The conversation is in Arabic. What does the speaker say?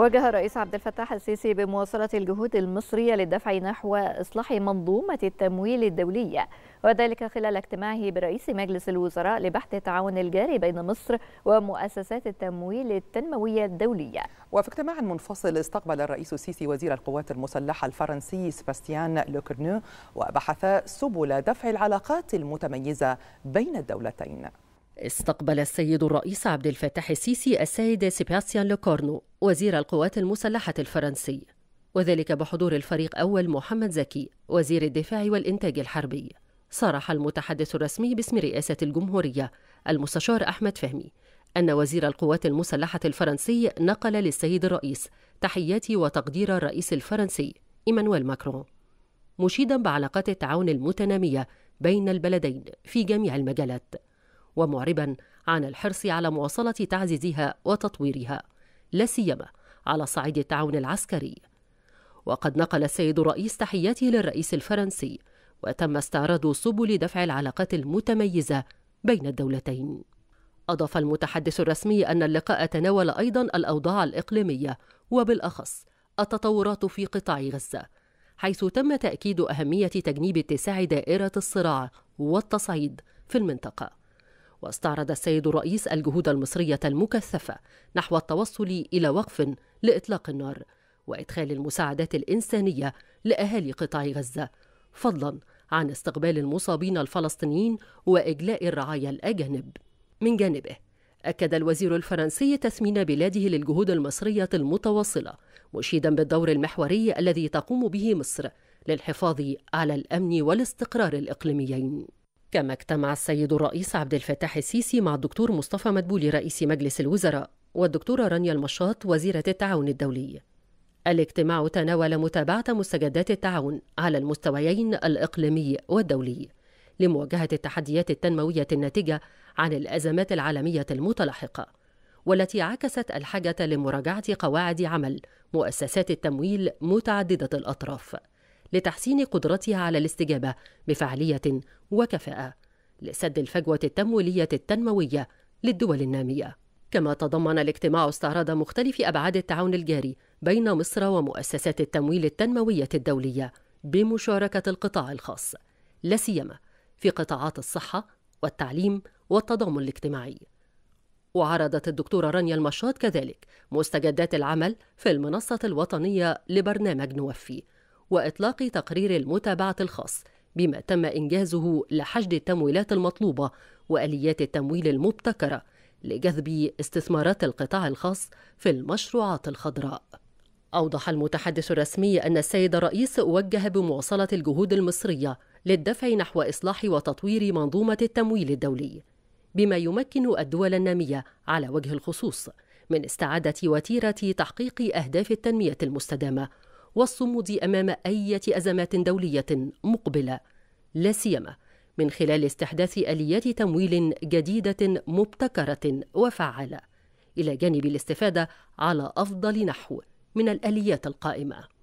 واجه الرئيس عبد الفتاح السيسي بمواصلة الجهود المصرية للدفع نحو إصلاح منظومة التمويل الدولية وذلك خلال اجتماعه برئيس مجلس الوزراء لبحث التعاون الجاري بين مصر ومؤسسات التمويل التنموية الدولية وفي اجتماع منفصل استقبل الرئيس السيسي وزير القوات المسلحة الفرنسي سباستيان لوكرنو وبحث سبل دفع العلاقات المتميزة بين الدولتين استقبل السيد الرئيس عبد الفتاح السيسي السيد سيباستيان لوكورنو وزير القوات المسلحة الفرنسي وذلك بحضور الفريق أول محمد زكي وزير الدفاع والإنتاج الحربي صرح المتحدث الرسمي باسم رئاسة الجمهورية المستشار أحمد فهمي أن وزير القوات المسلحة الفرنسي نقل للسيد الرئيس تحياتي وتقدير الرئيس الفرنسي إيمانويل ماكرون مشيدا بعلاقات التعاون المتنامية بين البلدين في جميع المجالات ومعربا عن الحرص على مواصله تعزيزها وتطويرها لا سيما على صعيد التعاون العسكري وقد نقل السيد الرئيس تحياته للرئيس الفرنسي وتم استعراض سبل دفع العلاقات المتميزه بين الدولتين أضاف المتحدث الرسمي أن اللقاء تناول أيضا الأوضاع الإقليمية وبالأخص التطورات في قطاع غزة حيث تم تأكيد أهمية تجنيب اتساع دائرة الصراع والتصعيد في المنطقة واستعرض السيد الرئيس الجهود المصرية المكثفة نحو التوصل إلى وقف لإطلاق النار وإدخال المساعدات الإنسانية لأهالي قطاع غزة فضلا عن استقبال المصابين الفلسطينيين وإجلاء الرعايا الأجانب من جانبه أكد الوزير الفرنسي تثمين بلاده للجهود المصرية المتواصلة مشيدا بالدور المحوري الذي تقوم به مصر للحفاظ على الأمن والاستقرار الإقليميين كما اجتمع السيد الرئيس عبد الفتاح السيسي مع الدكتور مصطفى مدبولي رئيس مجلس الوزراء والدكتورة رانيا المشاط وزيرة التعاون الدولي الاجتماع تناول متابعة مستجدات التعاون على المستويين الإقليمي والدولي لمواجهة التحديات التنموية الناتجة عن الأزمات العالمية المتلاحقة والتي عكست الحاجة لمراجعة قواعد عمل مؤسسات التمويل متعددة الأطراف لتحسين قدرتها على الاستجابة بفعالية وكفاءة لسد الفجوة التمويلية التنموية للدول النامية. كما تضمن الاجتماع استعراض مختلف أبعاد التعاون الجاري بين مصر ومؤسسات التمويل التنموية الدولية بمشاركة القطاع الخاص، لا سيما في قطاعات الصحة والتعليم والتضامن الاجتماعي. وعرضت الدكتورة رانيا المشاط كذلك مستجدات العمل في المنصة الوطنية لبرنامج نوفي وإطلاق تقرير المتابعة الخاص بما تم إنجازه لحشد التمويلات المطلوبة وآليات التمويل المبتكرة لجذب استثمارات القطاع الخاص في المشروعات الخضراء أوضح المتحدث الرسمي أن السيد الرئيس وجه بمواصلة الجهود المصرية للدفع نحو إصلاح وتطوير منظومة التمويل الدولي بما يمكن الدول النامية على وجه الخصوص من استعادة وتيرة تحقيق أهداف التنمية المستدامة والصمود أمام أي أزمات دولية مقبلة لا سيما من خلال استحداث آليات تمويل جديدة مبتكرة وفعالة إلى جانب الاستفادة على أفضل نحو من الآليات القائمة